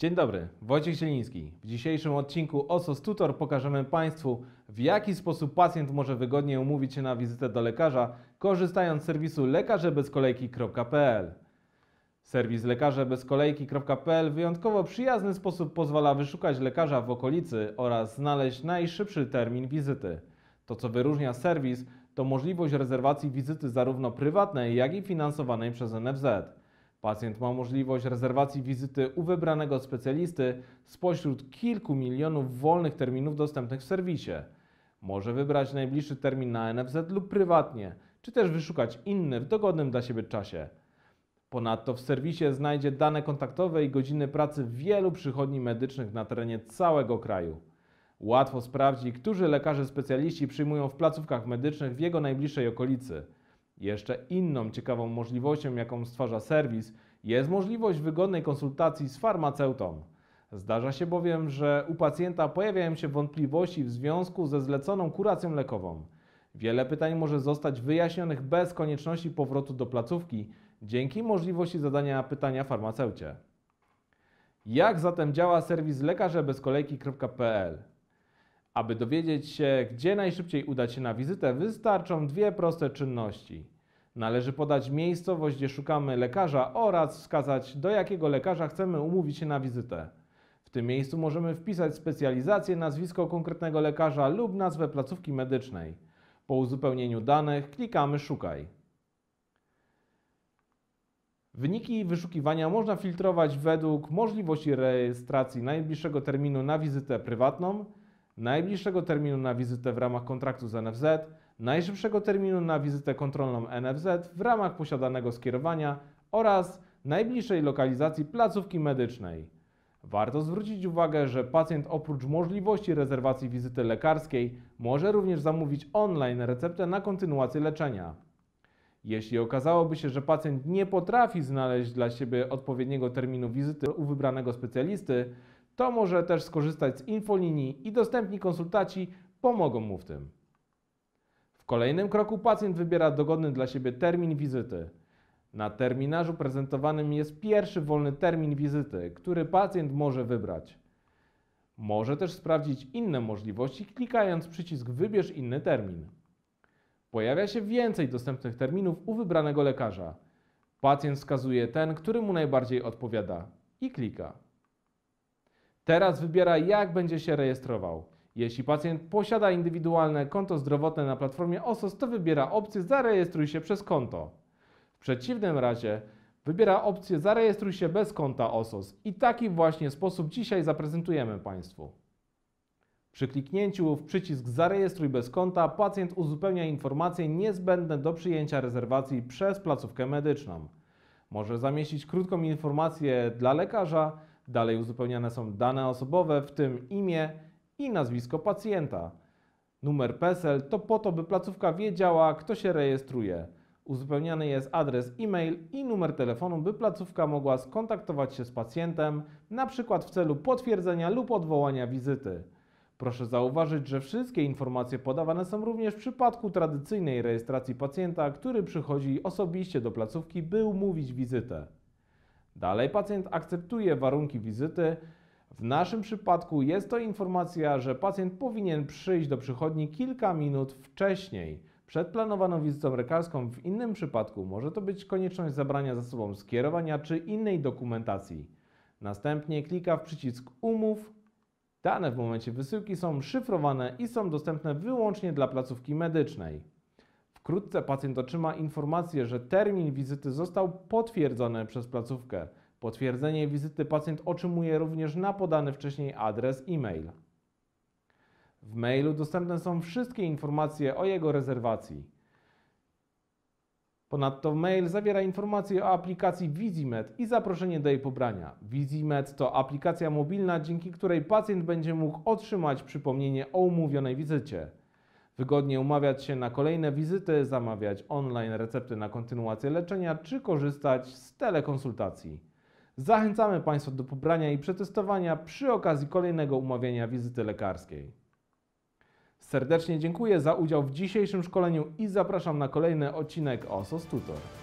Dzień dobry, Wojciech Zieliński. W dzisiejszym odcinku OSOS Tutor pokażemy Państwu, w jaki sposób pacjent może wygodnie umówić się na wizytę do lekarza, korzystając z serwisu lekarzebezkolejki.pl. Serwis lekarzebezkolejki.pl w wyjątkowo przyjazny sposób pozwala wyszukać lekarza w okolicy oraz znaleźć najszybszy termin wizyty. To, co wyróżnia serwis, to możliwość rezerwacji wizyty zarówno prywatnej, jak i finansowanej przez NFZ. Pacjent ma możliwość rezerwacji wizyty u wybranego specjalisty spośród kilku milionów wolnych terminów dostępnych w serwisie. Może wybrać najbliższy termin na NFZ lub prywatnie, czy też wyszukać inny w dogodnym dla siebie czasie. Ponadto w serwisie znajdzie dane kontaktowe i godziny pracy wielu przychodni medycznych na terenie całego kraju. Łatwo sprawdzi, którzy lekarze specjaliści przyjmują w placówkach medycznych w jego najbliższej okolicy. Jeszcze inną ciekawą możliwością, jaką stwarza serwis, jest możliwość wygodnej konsultacji z farmaceutą. Zdarza się bowiem, że u pacjenta pojawiają się wątpliwości w związku ze zleconą kuracją lekową. Wiele pytań może zostać wyjaśnionych bez konieczności powrotu do placówki dzięki możliwości zadania pytania farmaceucie. Jak zatem działa serwis lekarzebezkolejki.pl? Aby dowiedzieć się, gdzie najszybciej udać się na wizytę, wystarczą dwie proste czynności. Należy podać miejscowość, gdzie szukamy lekarza oraz wskazać, do jakiego lekarza chcemy umówić się na wizytę. W tym miejscu możemy wpisać specjalizację, nazwisko konkretnego lekarza lub nazwę placówki medycznej. Po uzupełnieniu danych klikamy Szukaj. Wyniki wyszukiwania można filtrować według możliwości rejestracji najbliższego terminu na wizytę prywatną, najbliższego terminu na wizytę w ramach kontraktu z NFZ, najszybszego terminu na wizytę kontrolną NFZ w ramach posiadanego skierowania oraz najbliższej lokalizacji placówki medycznej. Warto zwrócić uwagę, że pacjent oprócz możliwości rezerwacji wizyty lekarskiej może również zamówić online receptę na kontynuację leczenia. Jeśli okazałoby się, że pacjent nie potrafi znaleźć dla siebie odpowiedniego terminu wizyty u wybranego specjalisty, to może też skorzystać z infolinii i dostępni konsultaci pomogą mu w tym. W kolejnym kroku pacjent wybiera dogodny dla siebie termin wizyty. Na terminarzu prezentowanym jest pierwszy wolny termin wizyty, który pacjent może wybrać. Może też sprawdzić inne możliwości, klikając przycisk Wybierz inny termin. Pojawia się więcej dostępnych terminów u wybranego lekarza. Pacjent wskazuje ten, który mu najbardziej odpowiada i klika. Teraz wybiera, jak będzie się rejestrował. Jeśli pacjent posiada indywidualne konto zdrowotne na platformie OSOS, to wybiera opcję Zarejestruj się przez konto. W przeciwnym razie wybiera opcję Zarejestruj się bez konta OSOS i taki właśnie sposób dzisiaj zaprezentujemy Państwu. Przy kliknięciu w przycisk Zarejestruj bez konta pacjent uzupełnia informacje niezbędne do przyjęcia rezerwacji przez placówkę medyczną. Może zamieścić krótką informację dla lekarza, Dalej uzupełniane są dane osobowe, w tym imię i nazwisko pacjenta. Numer PESEL to po to, by placówka wiedziała, kto się rejestruje. Uzupełniany jest adres e-mail i numer telefonu, by placówka mogła skontaktować się z pacjentem, na przykład w celu potwierdzenia lub odwołania wizyty. Proszę zauważyć, że wszystkie informacje podawane są również w przypadku tradycyjnej rejestracji pacjenta, który przychodzi osobiście do placówki, by umówić wizytę. Dalej pacjent akceptuje warunki wizyty. W naszym przypadku jest to informacja, że pacjent powinien przyjść do przychodni kilka minut wcześniej. Przed planowaną wizytą lekarską w innym przypadku może to być konieczność zabrania ze sobą skierowania czy innej dokumentacji. Następnie klika w przycisk Umów. Dane w momencie wysyłki są szyfrowane i są dostępne wyłącznie dla placówki medycznej. Wkrótce pacjent otrzyma informację, że termin wizyty został potwierdzony przez placówkę. Potwierdzenie wizyty pacjent otrzymuje również na podany wcześniej adres e-mail. W mailu dostępne są wszystkie informacje o jego rezerwacji. Ponadto mail zawiera informacje o aplikacji Visimed i zaproszenie do jej pobrania. Visimed to aplikacja mobilna, dzięki której pacjent będzie mógł otrzymać przypomnienie o umówionej wizycie. Wygodnie umawiać się na kolejne wizyty, zamawiać online recepty na kontynuację leczenia czy korzystać z telekonsultacji. Zachęcamy Państwa do pobrania i przetestowania przy okazji kolejnego umawiania wizyty lekarskiej. Serdecznie dziękuję za udział w dzisiejszym szkoleniu i zapraszam na kolejny odcinek OSOS Tutor.